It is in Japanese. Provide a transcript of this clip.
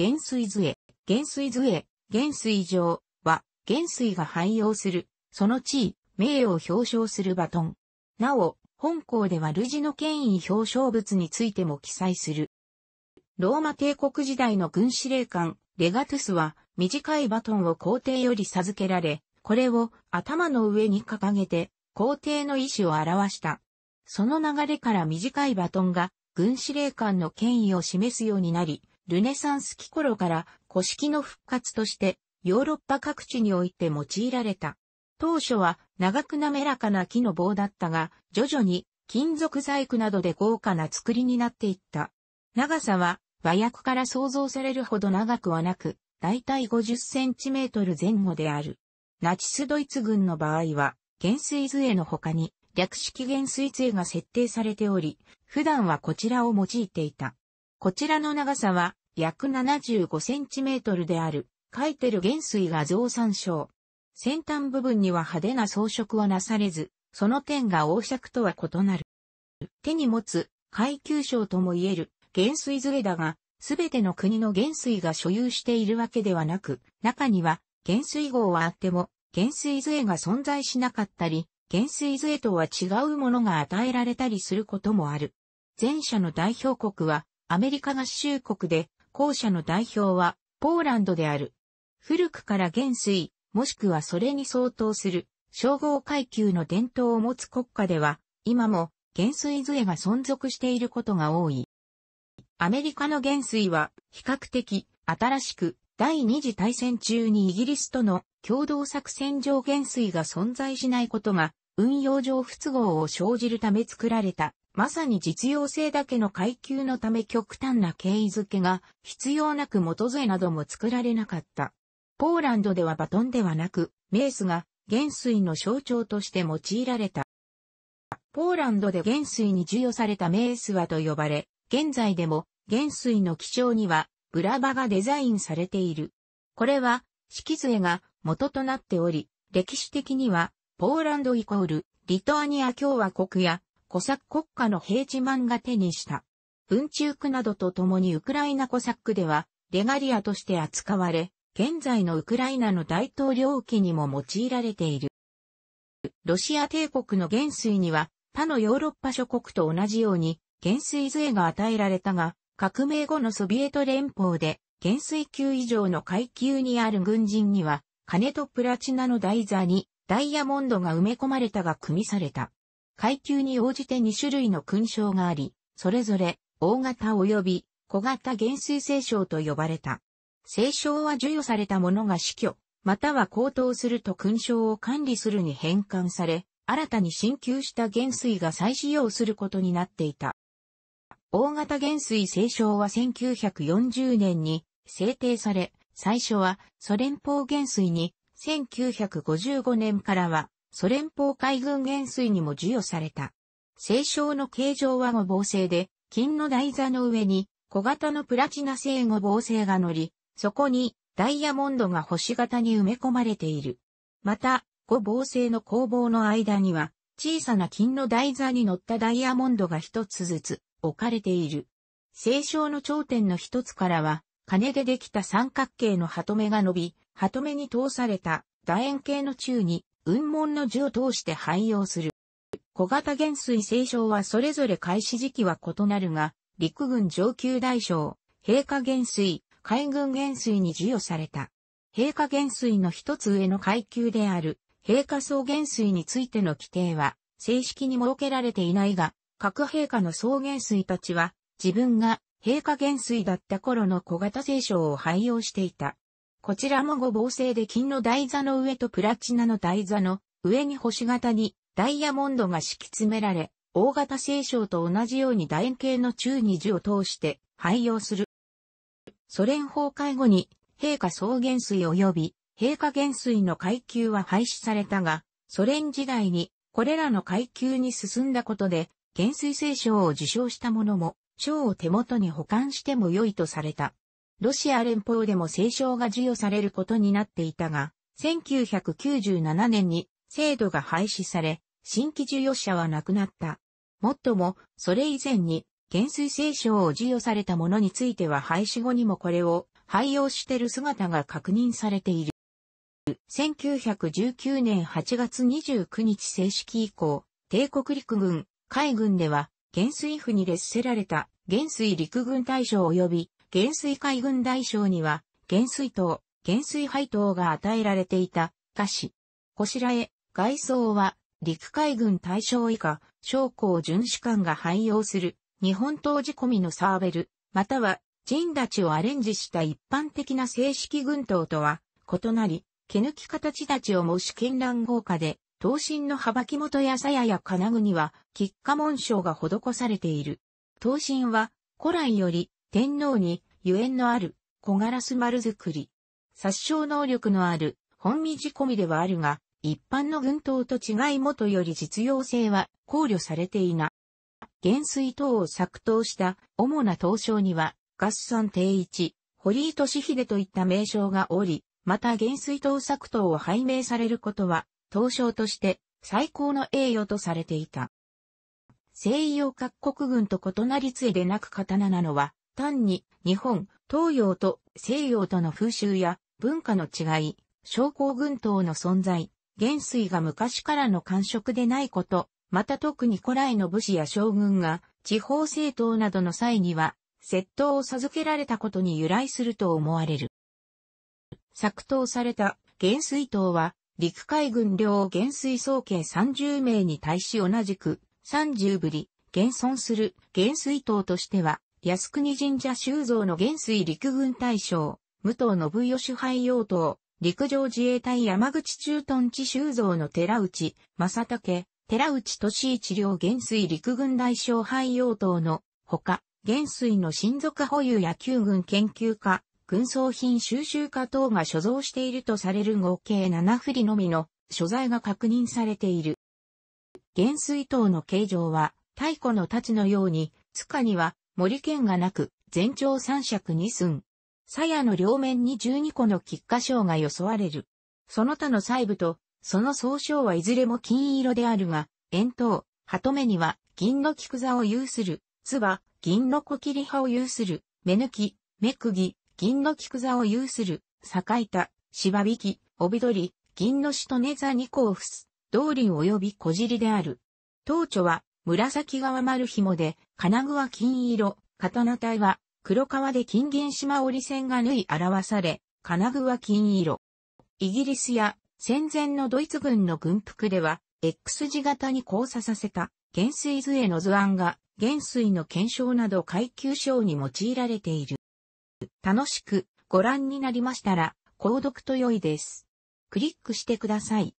減水杖、減水杖、減水場は、減水が汎用する、その地位、名誉を表彰するバトン。なお、本校では類似の権威表彰物についても記載する。ローマ帝国時代の軍司令官、レガトゥスは、短いバトンを皇帝より授けられ、これを頭の上に掲げて、皇帝の意思を表した。その流れから短いバトンが、軍司令官の権威を示すようになり、ルネサンス期頃から古式の復活としてヨーロッパ各地において用いられた。当初は長く滑らかな木の棒だったが、徐々に金属細工などで豪華な作りになっていった。長さは和訳から想像されるほど長くはなく、だいたい50センチメートル前後である。ナチスドイツ軍の場合は、減水杖の他に略式減水杖が設定されており、普段はこちらを用いていた。こちらの長さは約75センチメートルである、カイテル原水が増産賞。先端部分には派手な装飾はなされず、その点が王爵とは異なる。手に持つ階級章とも言える元水杖だが、すべての国の原水が所有しているわけではなく、中には原水号はあっても、元水杖が存在しなかったり、元水杖とは違うものが与えられたりすることもある。前者の代表国はアメリカ合衆国で、後者の代表は、ポーランドである。古くから元帥、もしくはそれに相当する、称号階級の伝統を持つ国家では、今も、元帥杖が存続していることが多い。アメリカの元帥は、比較的、新しく、第二次大戦中にイギリスとの共同作戦上元帥が存在しないことが、運用上不都合を生じるため作られたまさに実用性だけの階級のため極端な経緯づけが必要なく元杖なども作られなかった。ポーランドではバトンではなく、メースが元帥の象徴として用いられた。ポーランドで元帥に授与されたメースはと呼ばれ、現在でも元帥の基調にはブラバがデザインされている。これは式杖が元となっており、歴史的にはポーランドイコールリトアニア共和国やコサック国家の平地漫画手にした。文中区などと共にウクライナコサックでは、レガリアとして扱われ、現在のウクライナの大統領機にも用いられている。ロシア帝国の元帥には、他のヨーロッパ諸国と同じように、元帥税が与えられたが、革命後のソビエト連邦で、元帥級以上の階級にある軍人には、金とプラチナの台座にダイヤモンドが埋め込まれたが組みされた。階級に応じて2種類の勲章があり、それぞれ、大型及び小型減帥聖章と呼ばれた。聖章は授与された者が死去、または高騰すると勲章を管理するに変換され、新たに進級した減帥が再使用することになっていた。大型減帥聖章は1940年に制定され、最初はソ連邦減帥に1955年からはソ連邦海軍元帥にも授与された。清章の形状は五芒星で、金の台座の上に小型のプラチナ製五芒星が乗り、そこにダイヤモンドが星型に埋め込まれている。また、五芒星の工房の間には、小さな金の台座に乗ったダイヤモンドが一つずつ置かれている。清章の頂点の一つからは、金でできた三角形のハトメが伸び、ハトメに通された楕円形の宙に雲門の字を通して廃用する。小型元帥聖章はそれぞれ開始時期は異なるが、陸軍上級大将、陛下元帥、海軍元帥に授与された。陛下元帥の一つ上の階級である、陛下総元帥についての規定は、正式に設けられていないが、各陛下の総元帥たちは、自分が陛下元帥だった頃の小型聖章を廃用していた。こちらもご防星で金の台座の上とプラチナの台座の上に星型にダイヤモンドが敷き詰められ、大型聖章と同じように楕円形の中二字を通して廃用する。ソ連崩壊後に陛下総元帥及び陛下元帥の階級は廃止されたが、ソ連時代にこれらの階級に進んだことで、元帥聖章を受賞した者も、章を手元に保管しても良いとされた。ロシア連邦でも聖書が授与されることになっていたが、1997年に制度が廃止され、新規授与者はなくなった。もっとも、それ以前に、減衰聖書を授与されたものについては廃止後にもこれを廃用している姿が確認されている。1919年8月29日正式以降、帝国陸軍、海軍では、減衰府に列せられた減衰陸軍大将及び元帥海軍大将には、元帥等、元帥配当が与えられていた、歌詞。こしらえ、外装は、陸海軍大将以下、将校巡視官が汎用する、日本当時込みのサーベル、または、陣立ちをアレンジした一般的な正式軍刀とは、異なり、毛抜き形立ちを模し絢爛豪華で、刀身の幅木元や鞘や金具には、菊花紋章が施されている。刀身は、古来より、天皇に、ゆえんのある、小ガラス丸作り。殺傷能力のある、本身仕込みではあるが、一般の軍刀と違いもとより実用性は考慮されていない。減水等を作刀した主な刀匠には、合算定一、堀井俊秀といった名称がおり、また減水刀作刀を拝命されることは、刀匠として最高の栄誉とされていた。西洋各国軍と異なりつでなく刀なのは、単に日本、東洋と西洋との風習や文化の違い、商工群島の存在、元帥が昔からの感触でないこと、また特に古来の武士や将軍が地方政党などの際には、窃盗を授けられたことに由来すると思われる。作刀された元帥党は、陸海軍領元帥総計30名に対し同じく30ぶり、現存する元帥党としては靖国神社修造の元帥陸軍大将、武藤信義廃用等、陸上自衛隊山口駐屯地修造の寺内、正武、寺内俊一良元帥陸軍大将廃用等の、ほか、元帥の親族保有野球軍研究家、軍装品収集家等が所蔵しているとされる合計7振りのみの所在が確認されている。元帥等の形状は、太古の太刀のように、塚には森県がなく、全長三尺二寸。鞘の両面に十二個の菊花章が装われる。その他の細部と、その総称はいずれも金色であるが、円筒、鳩目には、銀の菊座を有する、唾、銀の小切り葉を有する、目抜き、目釘、銀の菊座を有する、境田、芝引き、帯取り、銀のしとね座二個を伏す、道林及び小尻である。当初は、紫川丸紐で、金具は金色、刀体は黒革で金銀島織線が縫い表され、金具は金色。イギリスや戦前のドイツ軍の軍服では、X 字型に交差させた、減水図への図案が、減水の検証など階級章に用いられている。楽しくご覧になりましたら、購読と良いです。クリックしてください。